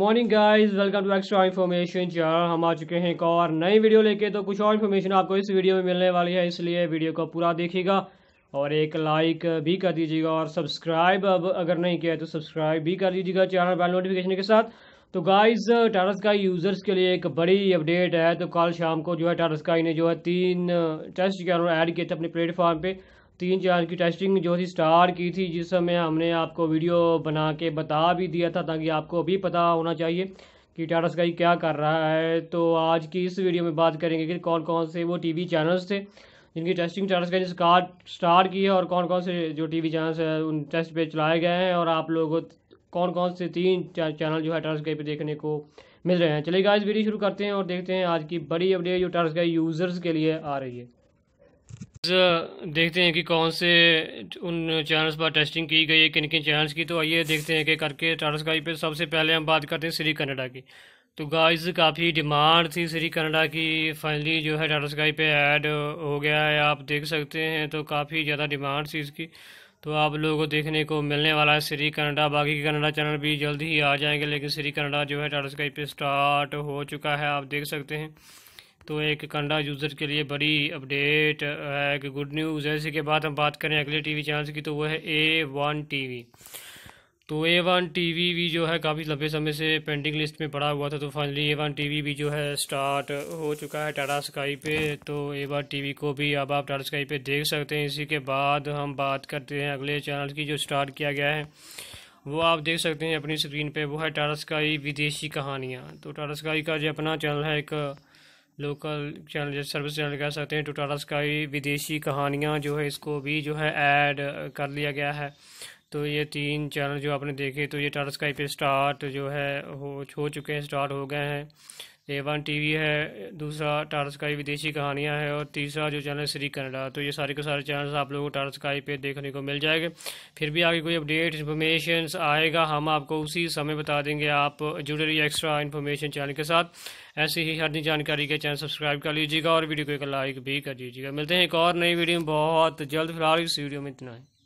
morning guys welcome to extra information चार हम आ चुके हैं एक और नई वीडियो लेके तो कुछ और इन्फॉर्मेशन आपको इस वीडियो में मिलने वाली है इसलिए वीडियो को पूरा देखिएगा और एक लाइक भी कर दीजिएगा और सब्सक्राइब अब अगर नहीं किया है तो सब्सक्राइब भी कर दीजिएगा चैनल बैल नोटिफिकेशन के साथ तो गाइज टाटा स्काई यूज़र्स के लिए एक बड़ी अपडेट है तो कल शाम को जो है टाटा स्काई ने जो है तीन टेस्ट चैनल ऐड किए थे अपने प्लेटफॉर्म पर तीन चार की टेस्टिंग जो थी स्टार की थी जिस समय हमने आपको वीडियो बना के बता भी दिया था ताकि आपको भी पता होना चाहिए कि टाटा स्काई क्या कर रहा है तो आज की इस वीडियो में बात करेंगे कि कौन कौन से वो टीवी चैनल्स थे जिनकी टेस्टिंग टाटा स्काई ने स्टार की है और कौन कौन से जो टीवी चैनल्स हैं उन टेस्ट पे चलाए गए हैं और आप लोगों कौन कौन से तीन चैनल जो है टाटा स्काई पर देखने को मिल रहे हैं चलिए गाइस वीडियो शुरू करते हैं और देखते हैं आज की बड़ी अपडेट जो टाटा स्काई यूज़र्स के लिए आ रही है देखते हैं कि कौन से उन चैनल्स पर टेस्टिंग की गई है किन किन चैनल्स की तो आइए देखते हैं कि करके टाटा स्काई पर सबसे पहले हम बात करते हैं श्री कनाडा की तो गाइस काफ़ी डिमांड थी श्री कनाडा की फाइनली जो है टाटा स्काई पे ऐड हो गया है आप देख सकते हैं तो काफ़ी ज़्यादा डिमांड थी इसकी तो आप लोगों को देखने को मिलने वाला है श्री कनाडा बाकी के कनाडा चैनल भी जल्द ही आ जाएंगे लेकिन श्री कनाडा जो है टाटा स्काई पे स्टार्ट हो चुका है आप देख सकते हैं तो एक कंडा यूज़र के लिए बड़ी अपडेट है कि गुड न्यूज़ है इसी के बाद हम बात करें अगले टीवी चैनल की तो वो है ए वन टी तो ए वन टी भी जो है काफ़ी लंबे समय से पेंडिंग लिस्ट में पड़ा हुआ था तो फाइनली ए वन टी भी जो है स्टार्ट हो चुका है टाटा स्काई पे तो ए वन टी को भी अब आप टाटा स्काई पे देख सकते हैं इसी के बाद हम बात करते हैं अगले चैनल की जो स्टार्ट किया गया है वो आप देख सकते हैं अपनी स्क्रीन पे वो है टाटा स्काई विदेशी कहानियाँ तो टाटा स्काई का जो अपना चैनल है एक लोकल चैनल जैसे सर्विस चैनल कह सकते हैं टूटालास स्काई विदेशी कहानियाँ जो है इसको भी जो है ऐड कर लिया गया है तो ये तीन चैनल जो आपने देखे तो ये टाटा स्काई पे स्टार्ट जो है हो हो चुके हैं स्टार्ट हो गए हैं ए टी वी है दूसरा टार स्काई विदेशी कहानियाँ है और तीसरा जो चैनल श्री कनाडा तो ये सारे के सारे चैनल्स आप लोगों को टार स्काई पे देखने को मिल जाएंगे फिर भी आगे कोई अपडेट इन्फॉर्मेशन आएगा हम आपको उसी समय बता देंगे आप जुड़े रहिए एक्स्ट्रा इन्फॉर्मेशन चैनल के साथ ऐसी ही हर नई जानकारी के चैनल सब्सक्राइब कर लीजिएगा और वीडियो को एक लाइक भी कर दीजिएगा मिलते हैं एक और नई वीडियो में बहुत जल्द फिलहाल इस वीडियो में इतना है